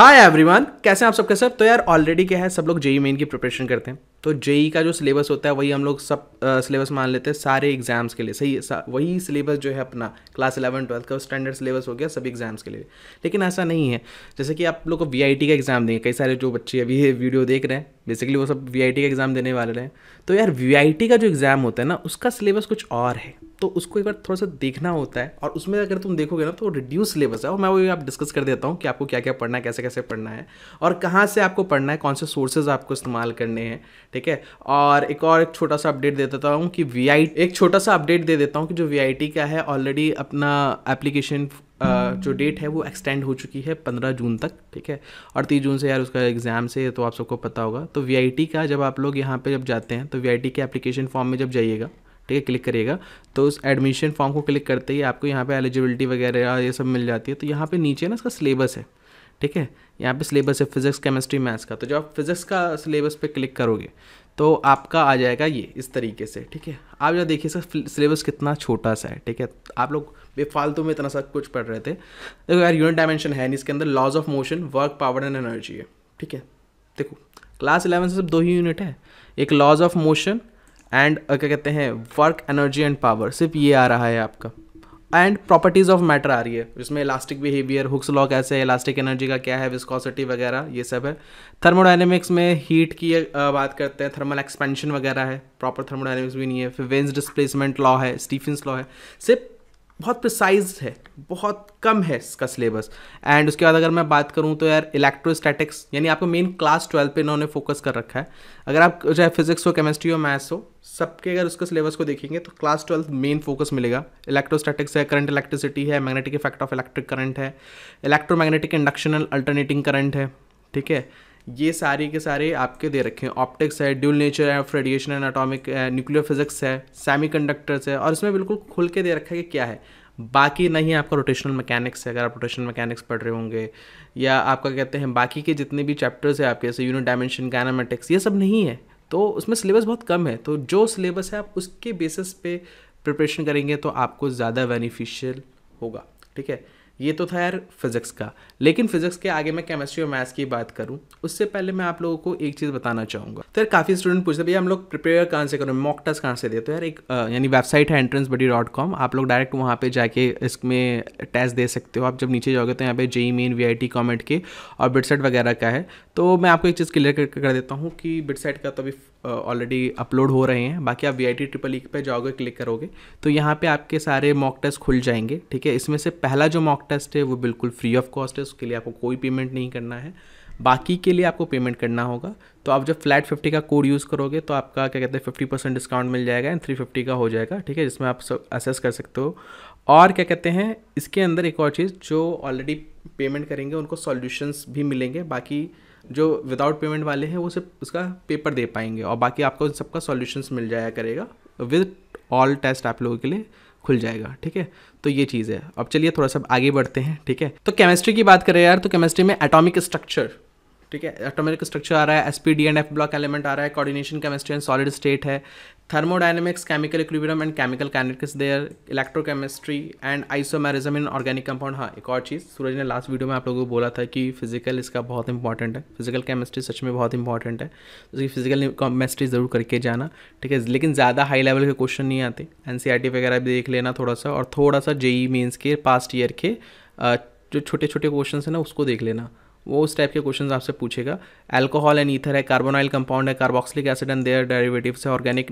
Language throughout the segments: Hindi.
हाय एवरीवन कैसे हैं आप सबके सब तो यार ऑलरेडी क्या है सब लोग जेई मेन e की प्रिपरेशन करते हैं तो जेई e का जो सिलेबस होता है वही हम लोग सब सिलेबस मान लेते हैं सारे एग्जाम्स के लिए सही है वही सिलेबस जो है अपना क्लास इलेवन ट्वेल्थ का स्टैंडर्ड सिलेबस हो गया सभी एग्जाम्स के लिए लेकिन ऐसा नहीं है जैसे कि आप लोग को वी का एग्जाम देंगे कई सारे जो बच्चे अभी ये वीडियो देख रहे हैं बेसिकली वो सब वी का एग्जाम देने वाले हैं तो यार वी का जो एग्ज़ाम होता है ना उसका सिलेबस कुछ और है तो उसको एक बार थोड़ा सा देखना होता है और उसमें अगर तुम देखोगे ना तो रिड्यूस सिलेबस है और मैं वो आप डिस्कस कर देता हूँ कि आपको क्या क्या पढ़ना है कैसे कैसे पढ़ना है और कहाँ से आपको पढ़ना है कौन से सोर्सेज आपको इस्तेमाल करने हैं ठीक है और एक और एक छोटा सा अपडेट दे देता हूँ कि वी एक छोटा सा अपडेट दे देता हूँ कि जो वी का है ऑलरेडी अपना एप्लीकेशन जो डेट है वो एक्सटेंड हो चुकी है पंद्रह जून तक ठीक है और तीस जून से यार उसका एग्ज़ाम से तो आप सबको पता होगा तो वी का जब आप लोग यहाँ पे जब जाते हैं तो वी के एप्लीकेशन फॉर्म में जब जाइएगा ठीक है क्लिक करिएगा तो उस एडमिशन फॉर्म को क्लिक करते ही आपको यहाँ पे एलिजिबिलिटी वगैरह ये सब मिल जाती है तो यहाँ पे नीचे ना इसका सिलेबस है ठीक है यहाँ पे सिलेबस है फिजिक्स केमिस्ट्री मैथ्स का तो जब आप फिजिक्स का सिलेबस पे क्लिक करोगे तो आपका आ जाएगा ये इस तरीके से ठीक है आप जब देखिए इसका सिलेबस कितना छोटा सा है ठीक है आप लोग बेफालतू में इतना सब कुछ पढ़ रहे थे देखो यार यूनिट डायमेंशन है नहीं इसके अंदर laws of motion work power and energy है ठीक है देखो क्लास इलेवन से सिर्फ दो ही यूनिट है एक लॉज ऑफ मोशन एंड क्या कहते हैं वर्क एनर्जी एंड पावर सिर्फ ये आ रहा है आपका एंड प्रॉपर्टीज़ ऑफ मैटर आ रही है जिसमें इलास्टिक बिहेवियर हुक्स लॉ कैसे है इलास्टिक एनर्जी का क्या है विस्कॉसिटी वगैरह ये सब है थर्मोडाइनमिक्स में हीट की बात करते हैं थर्मल एक्सपेंशन वगैरह है प्रॉपर थर्मोडाइनमिक्स भी नहीं है फिर वेंस डिस्प्लेसमेंट लॉ है स्टीफिन लॉ है सिर्फ बहुत प्रिसाइज है बहुत कम है इसका सिलेबस एंड उसके बाद अगर मैं बात करूँ तो यार इलेक्ट्रोस्टैटिक्स यानी आपको मेन क्लास ट्वेल्थ पे इन्होंने फोकस कर रखा है अगर आप चाहे फिजिक्स हो केमिस्ट्री हो मैथ्स हो सबके अगर उसके सिलेबस को देखेंगे तो क्लास ट्वेल्थ मेन फोकस मिलेगा इलेक्ट्रोस्टैटिक्स है करंट इलेक्ट्रिसिटी है magnetic effect of electric current है इलेक्ट्रोमैग्नेटिक इंडक्शनल अल्टरनेटिंग करंट है ठीक है ये सारे के सारे आपके दे रखे हैं ऑप्टिक्स है dual nature of radiation and atomic nuclear physics है सेमी है और इसमें बिल्कुल खुल के दे रखा है कि क्या है बाकी नहीं आपका रोटेशनल मैकेनिक्स है अगर आप रोटेशनल मैकेनिक्स पढ़ रहे होंगे या आपका कहते हैं बाकी के जितने भी चैप्टर्स है आपके जैसे यूनिट डायमेंशन कैनामेटिक्स ये सब नहीं है तो उसमें सिलेबस बहुत कम है तो जो सिलेबस है आप उसके बेसिस पे प्रिपरेशन करेंगे तो आपको ज़्यादा बेनिफिशियल होगा ठीक है ये तो था यार फिज़िक्स का लेकिन फिज़िक्स के आगे मैं केमिस्ट्री और मैथ्स की बात करूँ उससे पहले मैं आप लोगों को एक चीज़ बताना चाहूँगा तो यार काफ़ी स्टूडेंट पूछते भैया हम लोग प्रिपेयर कहाँ से करें मॉक टेस्ट कहाँ से देते हो यार एक यानी वेबसाइट है एंट्रेंस बडी डॉट कॉम आप लोग डायरेक्ट वहाँ पर जाके इसमें टेस्ट दे सकते हो आप जब नीचे जाओगे तो यहाँ पर JEE main V I T COMEDK और बिटसेट वगैरह का है तो मैं आपको एक चीज़ क्लियर कर देता हूँ कि बिटसेट का तो अभी ऑलरेडी अपलोड हो रहे हैं बाकी आप V I T triple E पर जाओगे क्लिक करोगे तो यहाँ पे आपके सारे मॉक टेस्ट खुल जाएंगे ठीक है इसमें से पहला जो मॉक टेस्ट है वो बिल्कुल फ्री ऑफ कॉस्ट है उसके लिए आपको कोई पेमेंट नहीं करना है बाकी के लिए आपको पेमेंट करना होगा तो आप जब फ्लैट फिफ्टी का कोड यूज़ करोगे तो आपका क्या कहते हैं फिफ्टी परसेंट डिस्काउंट मिल जाएगा एंड थ्री फिफ्टी का हो जाएगा ठीक है जिसमें आप सब असेस कर सकते हो और क्या कहते हैं इसके अंदर एक और चीज़ जो ऑलरेडी पेमेंट करेंगे उनको सॉल्यूशंस भी मिलेंगे बाकी जो विदाउट पेमेंट वाले हैं वो सिर्फ उसका पेपर दे पाएंगे और बाकी आपको उन सबका सॉल्यूशंस मिल जाया करेगा विद ऑल टेस्ट आप लोगों के लिए खुल जाएगा ठीक है तो ये चीज़ है अब चलिए थोड़ा सा आगे बढ़ते हैं ठीक है तो केमिस्ट्री की बात करें यार तो केमिस्ट्री में एटॉमिक स्ट्रक्चर ठीक है एटॉमिक स्ट्रक्चर आ रहा है S P D and F block element आ रहा है coordination chemistry and solid state है thermodynamics, chemical equilibrium and chemical kinetics there, electrochemistry and isomerism in organic compound हाँ एक और चीज़ सूरज ने लास्ट वीडियो में आप लोगों को बोला था कि फिजिकल इसका बहुत इंपॉर्टेंट है फिजिकल केमिस्ट्री सच में बहुत इंपॉर्टेंट है उसकी फिजिकल केमिस्ट्री ज़रूर करके जाना ठीक है लेकिन ज़्यादा हाई लेवल के क्वेश्चन नहीं आते एन सी आर टी वगैरह भी देख लेना थोड़ा सा और थोड़ा सा जेई मीन्स e के पास्ट ईयर के जो छोटे छोटे क्वेश्चन हैं ना उसको देख लेना वो उस टाइप के क्वेश्चन आपसे पूछेगा एल्कोहल एंड ईथर है कार्बोनाइल कंपाउंड है carboxylic acid and their derivative है organic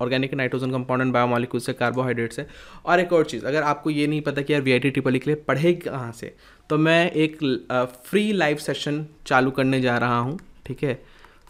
organic nitrogen compound and biomolecule से कार्बोहाइड्रेट से और एक और चीज़ अगर आपको ये नहीं पता कि यार वी आई टी ट्रिपल के लिए पढ़े कहाँ से तो मैं एक फ्री लाइव सेशन चालू करने जा रहा हूँ ठीक है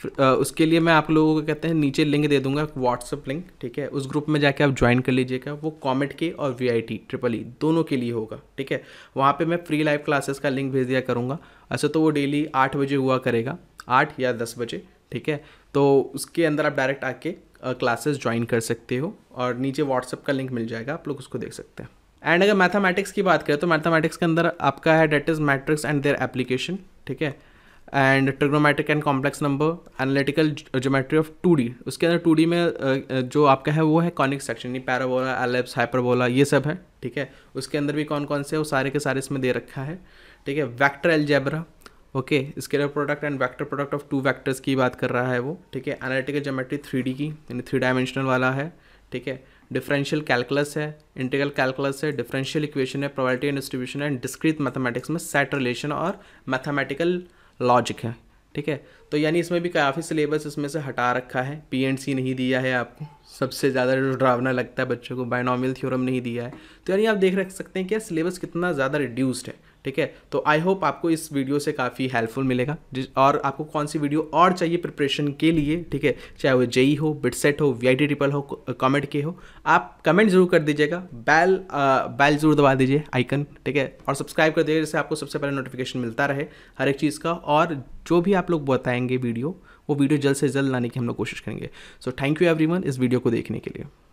उसके लिए मैं आप लोगों को कहते हैं नीचे लिंक दे दूंगा व्हाट्सअप लिंक ठीक है उस ग्रुप में जाके आप ज्वाइन कर लीजिएगा वो कॉमेट के और V I T triple E दोनों के लिए होगा ठीक है वहाँ पर मैं फ्री लाइव क्लासेस का लिंक भेज दिया करूँगा ऐसे अच्छा, तो वो डेली आठ बजे हुआ करेगा आठ या दस बजे ठीक है तो उसके अंदर आप डायरेक्ट आके क्लासेस ज्वाइन कर सकते हो और नीचे व्हाट्सअप का लिंक मिल जाएगा आप लोग उसको देख सकते हैं एंड अगर मैथमेटिक्स की बात करें तो मैथमेटिक्स के अंदर आपका है that is matrix and their application ठीक है and trigonometric and complex number analytical geometry of two D उसके अंदर टू डी में uh, uh, जो आपका है वो है कॉनिक सेक्शन ये पैराबोला एलेप्स हाइपरबोला ये सब है ठीक है उसके अंदर भी कौन कौन से है वो सारे के सारे इसमें दे रखा है ठीक है वैक्टर एलजेब्रा ओके इसके अंदर product and vector product of two vectors की बात कर रहा है वो ठीक है एनालिटिकल जोमेट्री थ्री डी की यानी थ्री डायमेंशनल वाला है ठीक है डिफरेंशियल कैलकुलस है इंटीग्रल कैलकुलस है डिफरेंशियल इक्वेशन है probability and distribution and discrete mathematics में सेट रिलेशन और मैथमेटिकल लॉजिक है ठीक है तो यानी इसमें भी काफ़ी सिलेबस इसमें से हटा रखा है पी एंड सी नहीं दिया है आपको सबसे ज़्यादा जो ड्रावना लगता है बच्चों को बायनॉमिल थ्योरम नहीं दिया है तो यानी आप देख रख सकते हैं कि सिलेबस कितना ज़्यादा रिड्यूस्ड है ठीक है तो आई होप आपको इस वीडियो से काफ़ी हेल्पफुल मिलेगा और आपको कौन सी वीडियो और चाहिए प्रिपरेशन के लिए ठीक है चाहे वो जेई e हो बिटसेट हो वी ट्रिपल हो कमेंट के हो आप कमेंट जरूर कर दीजिएगा बैल बैल जरूर दबा दीजिए आइकन ठीक है और सब्सक्राइब कर दीजिए जिससे आपको सबसे पहले नोटिफिकेशन मिलता रहे हर एक चीज़ का और जो भी आप लोग बताएंगे वीडियो वो वीडियो जल्द से जल्द लाने की हम लोग कोशिश करेंगे सो थैंक यू एवरीवन इस वीडियो को देखने के लिए